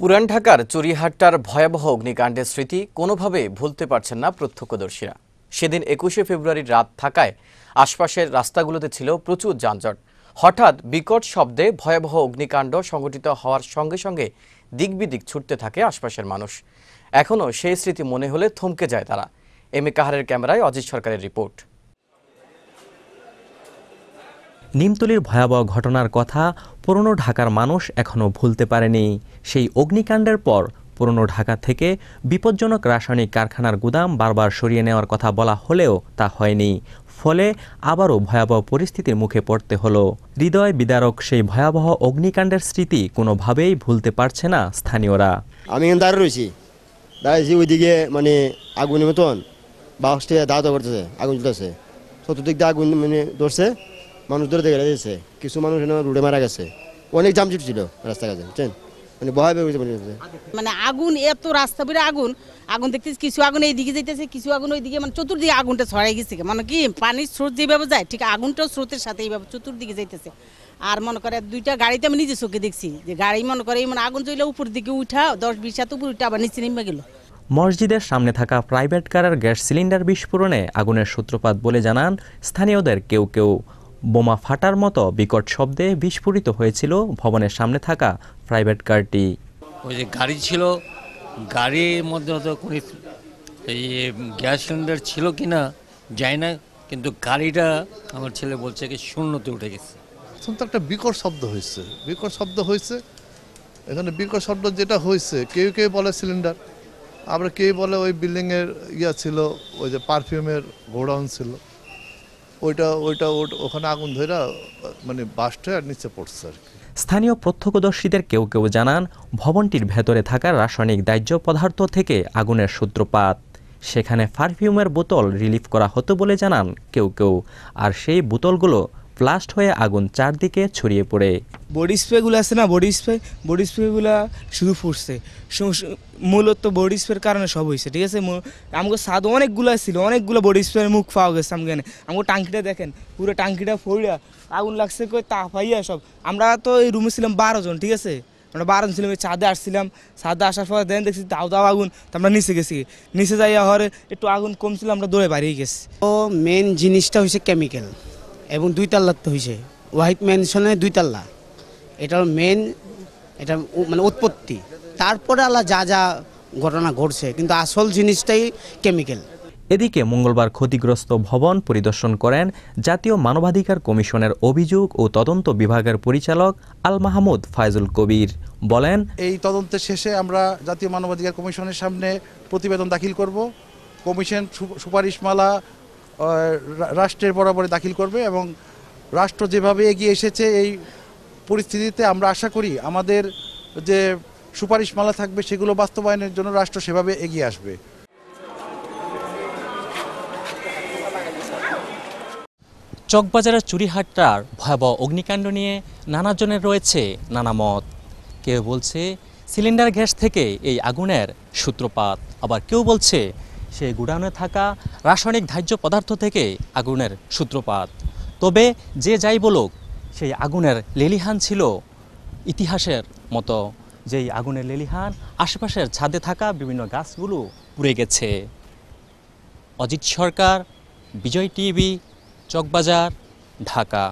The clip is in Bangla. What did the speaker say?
পুরান ঢাকার চুরিহাট্টার ভয়াবহ অগ্নিকাণ্ডের স্মৃতি কোনোভাবে ভুলতে পারছেন না প্রত্যক্ষদর্শীরা সেদিন একুশে ফেব্রুয়ারির রাত থাকায় আশপাশের রাস্তাগুলোতে ছিল প্রচুর যানজট হঠাৎ বিকট শব্দে ভয়াবহ অগ্নিকাণ্ড সংঘটিত হওয়ার সঙ্গে সঙ্গে দিকবিদিক ছুটতে থাকে আশপাশের মানুষ এখনও সেই স্মৃতি মনে হলে থমকে যায় তারা এম এ কাহারের ক্যামেরায় অজিত সরকারের রিপোর্ট নিমতলির ভয়াবহ ঘটনার কথা পুরনো ঢাকার মানুষ এখনও ভুলতে পারেনি সেই অগ্নিকাণ্ডের পর পুরনো ঢাকা থেকে বিপজ্জনক রাসায়নিক কারখানার গুদাম বারবার সরিয়ে নেওয়ার কথা বলা হলেও তা হয়নি ফলে আবারও ভয়াবহ পরিস্থিতির মুখে পড়তে হলো হৃদয় বিদারক সেই ভয়াবহ অগ্নিকাণ্ডের স্মৃতি কোনোভাবেই ভুলতে পারছে না স্থানীয়রা আমি দাঁড়িয়ে রয়েছি দাঁড়িয়েছি ওইদিকে মানে আগুনের মতন বাক্স থেকে দাঁড়াতে করতেছে আগুন চলতেছে চতুর্দিক দিয়ে আগুন মানে ধরছে মানুষ ধরে দিয়েছে কিছু মানুষ রুডে মারা গেছে অনেক জামজুট ছিল রাস্তাঘাটে বুঝছেন মানে, মানে আগুন এত রাস্তা বেড়ে আগুন আগুন দেখতেছি কিছু আগুন এইদিকে যাইতেছে কিছু আগুন ওইদিকে মানে চতুর্দিকে আগুনটা ছড়াই গেছে মানে কি পানির স্রোত যেভাবে যায় ঠিক আগুনটাও স্রোতের সাথে এইভাবে চতুর্দিকে যাইতেছে আর মনে করে দুইটা গাড়িতে আমি নিজে চোখে দেখছি যে গাড়ি মনে করে মানে আগুন চলে উপর দিকে উঠা দশ বিশ হাত উপর উঠা আবার নিচে নেমে গেল মসজিদের সামনে থাকা প্রাইভেট কারের গ্যাস সিলিন্ডার বিস্ফোরণে আগুনের সূত্রপাত বলে জানান স্থানীয়দের কেউ কেউ বোমা ফাটার মতো বিকট শব্দে বিস্ফোরিত হয়েছিল ভবনের সামনে থাকা প্রাইভেট কারটি ওই যে গাড়ি ছিল গাড়ির মধ্যে হয়তো কোন গ্যাস সিলিন্ডার ছিল কি না যাই না কিন্তু গাড়িটা আমার ছেলে বলছে কি শূন্যতে উঠে গেছে তো একটা বিকট শব্দ হয়েছে বিকট শব্দ হয়েছে এখানে বিকট শব্দ যেটা হয়েছে কেউ কেউ বলে সিলিন্ডার আবার কেউ বলে ওই বিল্ডিংয়ের ইয়া ছিল ওই যে পারফিউমের গোডাউন ছিল ওইটা ওইটা ওখানে আগুন ধরে মানে বাসটা আর নিচে পড়ছে আর কি স্থানীয় প্রত্যক্ষদর্শীদের কেউ কেউ জানান ভবনটির ভেতরে থাকা রাসায়নিক দাহ্য পদার্থ থেকে আগুনের সূত্রপাত সেখানে পারফিউমের বোতল রিলিফ করা হতো বলে জানান কেউ কেউ আর সেই বোতলগুলো ব্লাস্ট হয়ে আগুন চারদিকে ছড়িয়ে পড়ে বডি স্প্রেগুলো আছে না বডি স্প্রে বডি স্প্রেগুলো শুধু ফুটছে মূলত বডি স্প্রের কারণে সব হয়েছে ঠিক আছে আমাকে স্বাদ অনেকগুলো ছিল অনেকগুলো বডি স্প্রের মুখ পাওয়া গেছে আমাকে আমাকে টাঙ্কিটা দেখেন পুরো টাঙ্কিটা ফোড়া আগুন লাগছে কই পাইয়া সব আমরা তো এই রুমে ছিলাম বারো জন ঠিক আছে আমরা বারো জন ছিলাম ছাদে আসছিলাম ছাদে আসার পর দেন দেখছি দাও দাও আগুন তো আমরা নিচে গেছি নিচে যাইয়া হরে একটু আগুন কমছিল আমরা দৌড়ে বাড়িয়ে গেছি ও মেন জিনিসটা হয়েছে কেমিক্যাল এবং দুই তাল্লার তো হয়েছে ওয়াহিদ ম্যানশনে দুই তাল্লা এটার মেন এটা মানে উৎপত্তি তারপরে আল্লাহ যা যা ঘটনা ঘটছে কিন্তু আসল জিনিসটাই কেমিক্যাল এদিকে মঙ্গলবার ক্ষতিগ্রস্ত ভবন পরিদর্শন করেন জাতীয় মানবাধিকার কমিশনের অভিযোগ ও তদন্ত বিভাগের পরিচালক আল মাহমুদ ফাইজুল কবির বলেন এই তদন্তের শেষে আমরা জাতীয় মানবাধিকার কমিশনের সামনে প্রতিবেদন দাখিল করব কমিশন সুপারিশমালা রাষ্ট্রের বরাবরে দাখিল করবে এবং রাষ্ট্র যেভাবে এগিয়ে এসেছে এই পরিস্থিতিতে আমরা আশা করি আমাদের যে সুপারিশমালা থাকবে সেগুলো বাস্তবায়নের জন্য রাষ্ট্র সেভাবে এগিয়ে আসবে চকবাজারের চুরিহাটটার ভয়াবহ অগ্নিকাণ্ড নিয়ে নানাজনের রয়েছে নানা মত কেউ বলছে সিলিন্ডার গ্যাস থেকে এই আগুনের সূত্রপাত আবার কেউ বলছে সেই গুডাউনে থাকা রাসায়নিক ধার্য পদার্থ থেকে আগুনের সূত্রপাত তবে যে যাই বলুক সেই আগুনের লেলিহান ছিল ইতিহাসের মতো যেই আগুনের লেলিহান আশেপাশের ছাদে থাকা বিভিন্ন গাছগুলো পুড়ে গেছে অজিত সরকার বিজয় টিভি চকবাজার ঢাকা